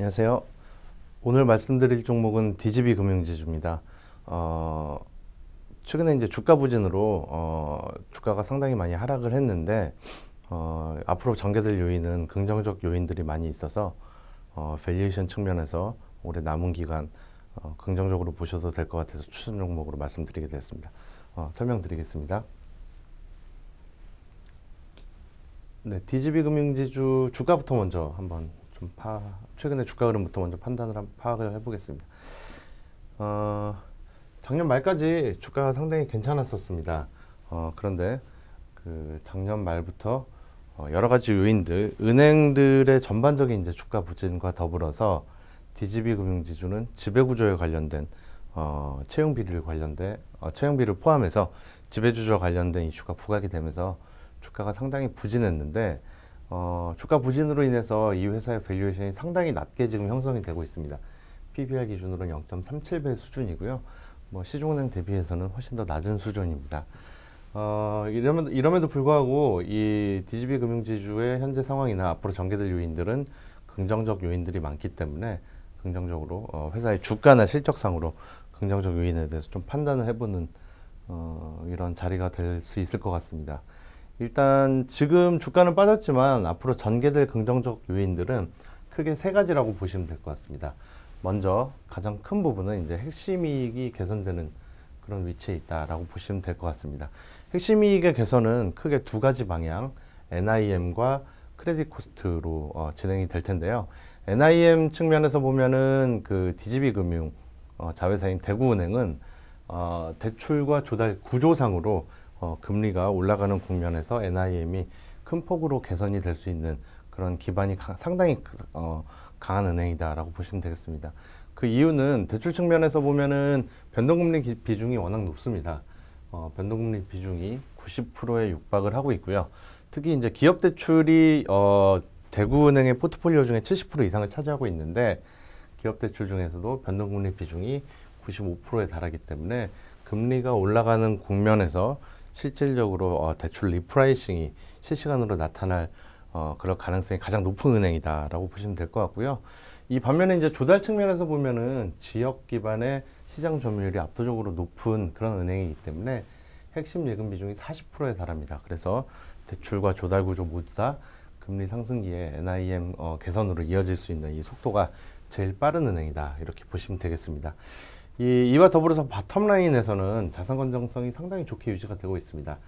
안녕하세요. 오늘 말씀드릴 종목은 DGB 금융지주입니다. 어, 최근에 이제 주가 부진으로 어, 주가가 상당히 많이 하락을 했는데 어, 앞으로 전개될 요인은 긍정적 요인들이 많이 있어서 어, 밸리에이션 측면에서 올해 남은 기간 어, 긍정적으로 보셔도 될 것 같아서 추천 종목으로 말씀드리게 됐습니다. 어, 설명드리겠습니다. 네, DGB 금융지주 주가부터 먼저 한번 좀 파, 최근에 주가 흐름부터 먼저 판단을 한, 파악을 해보겠습니다. 어, 작년 말까지 주가가 상당히 괜찮았었습니다. 어, 그런데 그 작년 말부터 어, 여러 가지 요인들, 은행들의 전반적인 이제 주가 부진과 더불어서 DGB 금융지주는 지배구조에 관련된 어, 채용비를 관련된 어, 채용비를 포함해서 지배주주와 관련된 이슈가 부각이 되면서 주가가 상당히 부진했는데 어, 주가 부진으로 인해서 이 회사의 밸류에이션이 상당히 낮게 지금 형성이 되고 있습니다. PBR 기준으로는 0.37배 수준이고요. 뭐 시중은행 대비해서는 훨씬 더 낮은 수준입니다. 어, 이러면, 이럼에도 불구하고 이 DGB 금융지주의 현재 상황이나 앞으로 전개될 요인들은 긍정적 요인들이 많기 때문에 긍정적으로 어, 회사의 주가나 실적상으로 긍정적 요인에 대해서 좀 판단을 해보는 어, 이런 자리가 될 수 있을 것 같습니다. 일단 지금 주가는 빠졌지만 앞으로 전개될 긍정적 요인들은 크게 세 가지라고 보시면 될 것 같습니다. 먼저 가장 큰 부분은 이제 핵심 이익이 개선되는 그런 위치에 있다라고 보시면 될 것 같습니다. 핵심 이익의 개선은 크게 두 가지 방향, NIM과 크레딧 코스트로 어, 진행이 될 텐데요. NIM 측면에서 보면은 그 DGB 금융 어, 자회사인 대구은행은 어, 대출과 조달 구조상으로 어, 금리가 올라가는 국면에서 NIM이 큰 폭으로 개선이 될 수 있는 그런 기반이 가, 상당히 그, 어, 강한 은행이다라고 보시면 되겠습니다. 그 이유는 대출 측면에서 보면은 변동금리 기, 비중이 워낙 높습니다. 어, 변동금리 비중이 90%에 육박을 하고 있고요. 특히 이제 기업 대출이 어, 대구은행의 포트폴리오 중에 70% 이상을 차지하고 있는데 기업 대출 중에서도 변동금리 비중이 95%에 달하기 때문에 금리가 올라가는 국면에서 실질적으로 어, 대출 리프라이싱이 실시간으로 나타날 어, 그럴 가능성이 가장 높은 은행이다라고 보시면 될 것 같고요. 이 반면에 이제 조달 측면에서 보면은 지역 기반의 시장 점유율이 압도적으로 높은 그런 은행이기 때문에 핵심 예금 비중이 40%에 달합니다. 그래서 대출과 조달 구조 모두 다 금리 상승기에 NIM 어, 개선으로 이어질 수 있는 이 속도가 제일 빠른 은행이다 이렇게 보시면 되겠습니다. 이, 이와 더불어서 바텀라인에서는 자산 건전성이 상당히 좋게 유지가 되고 있습니다.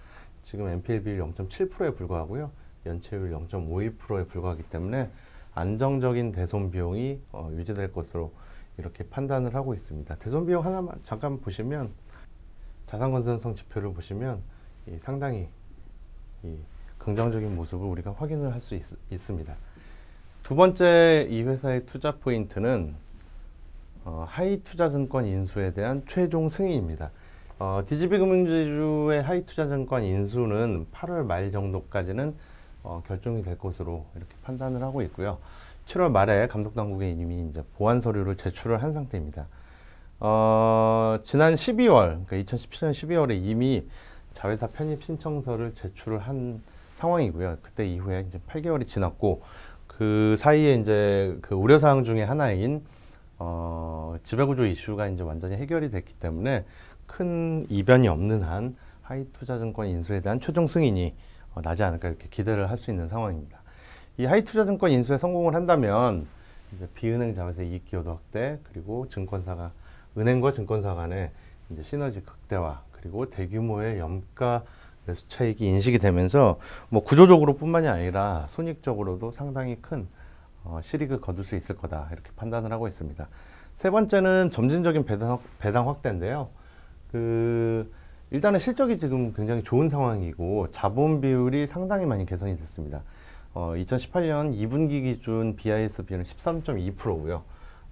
지금 NPL 비율 0.7%에 불과하고요. 연체율 0.51%에 불과하기 때문에 안정적인 대손 비용이 어, 유지될 것으로 이렇게 판단을 하고 있습니다. 대손 비용 하나만 잠깐 보시면 자산 건전성 지표를 보시면 이, 상당히 이, 긍정적인 모습을 우리가 확인을 할 수 있습니다. 두 번째 이 회사의 투자 포인트는 어, 하이투자증권 인수에 대한 최종 승인입니다. 어, DGB 금융지주의 하이투자증권 인수는 8월 말 정도까지는 어, 결정이 될 것으로 이렇게 판단을 하고 있고요. 7월 말에 감독당국에 이미 이제 보완 서류를 제출을 한 상태입니다. 어, 지난 12월, 그러니까 2017년 12월에 이미 자회사 편입 신청서를 제출을 한 상황이고요. 그때 이후에 이제 8개월이 지났고 그 사이에 이제 그 우려사항 중에 하나인 어, 지배구조 이슈가 이제 완전히 해결이 됐기 때문에 큰 이변이 없는 한 하이 투자증권 인수에 대한 최종 승인이 어, 나지 않을까 이렇게 기대를 할 수 있는 상황입니다. 이 하이 투자증권 인수에 성공을 한다면 이제 비은행 자회사 이익 기여도 확대 그리고 증권사가 은행과 증권사 간의 이제 시너지 극대화 그리고 대규모의 염가 매수 차익이 인식이 되면서 뭐 구조적으로뿐만이 아니라 손익적으로도 상당히 큰 어, 실익을 거둘 수 있을 거다 이렇게 판단을 하고 있습니다. 세 번째는 점진적인 배당, 배당 확대인데요. 그 일단은 실적이 지금 굉장히 좋은 상황이고 자본 비율이 상당히 많이 개선이 됐습니다. 어, 2018년 2분기 기준 BIS 비율은 13.2%고요.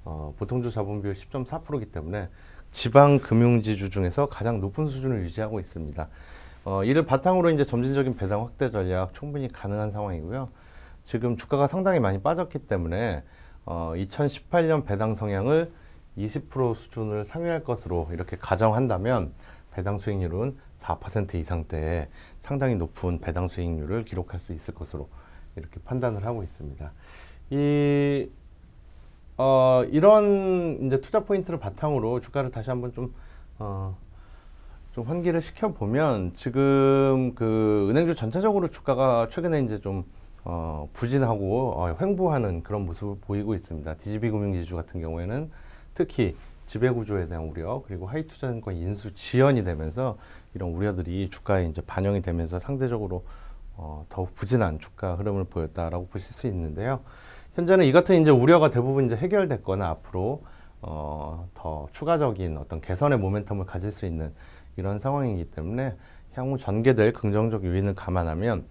어, 보통주 자본 비율 10.4%이기 때문에 지방 금융지주 중에서 가장 높은 수준을 유지하고 있습니다. 어, 이를 바탕으로 이제 점진적인 배당 확대 전략 충분히 가능한 상황이고요. 지금 주가가 상당히 많이 빠졌기 때문에 어, 2018년 배당 성향을 20% 수준을 상회할 것으로 이렇게 가정한다면 배당 수익률은 4% 이상대에 상당히 높은 배당 수익률을 기록할 수 있을 것으로 이렇게 판단을 하고 있습니다. 이 어, 이런 이제 투자 포인트를 바탕으로 주가를 다시 한번 좀 어, 좀 환기를 시켜보면 지금 그 은행주 전체적으로 주가가 최근에 이제 좀 어, 부진하고 어, 횡보하는 그런 모습을 보이고 있습니다. DGB 금융지주 같은 경우에는 특히 지배구조에 대한 우려 그리고 하이 투자증권 인수 지연이 되면서 이런 우려들이 주가에 이제 반영이 되면서 상대적으로 어, 더욱 부진한 주가 흐름을 보였다라고 보실 수 있는데요. 현재는 이 같은 이제 우려가 대부분 이제 해결됐거나 앞으로 어, 더 추가적인 어떤 개선의 모멘텀을 가질 수 있는 이런 상황이기 때문에 향후 전개될 긍정적 요인을 감안하면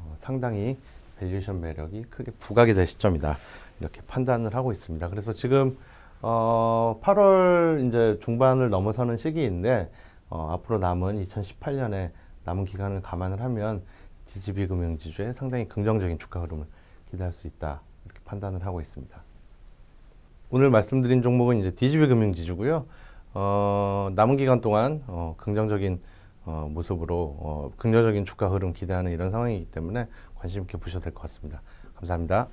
어, 상당히 밸류션 매력이 크게 부각이 될 시점이다. 이렇게 판단을 하고 있습니다. 그래서 지금 어, 8월 이제 중반을 넘어서는 시기인데 어, 앞으로 남은 2018년에 남은 기간을 감안을 하면 DGB 금융지주에 상당히 긍정적인 주가 흐름을 기대할 수 있다 이렇게 판단을 하고 있습니다. 오늘 말씀드린 종목은 이제 DGB 금융지주고요. 어, 남은 기간 동안 어, 긍정적인 어, 모습으로 어, 긍정적인 주가 흐름 기대하는 이런 상황이기 때문에 관심 있게 보셔도 될 것 같습니다. 감사합니다.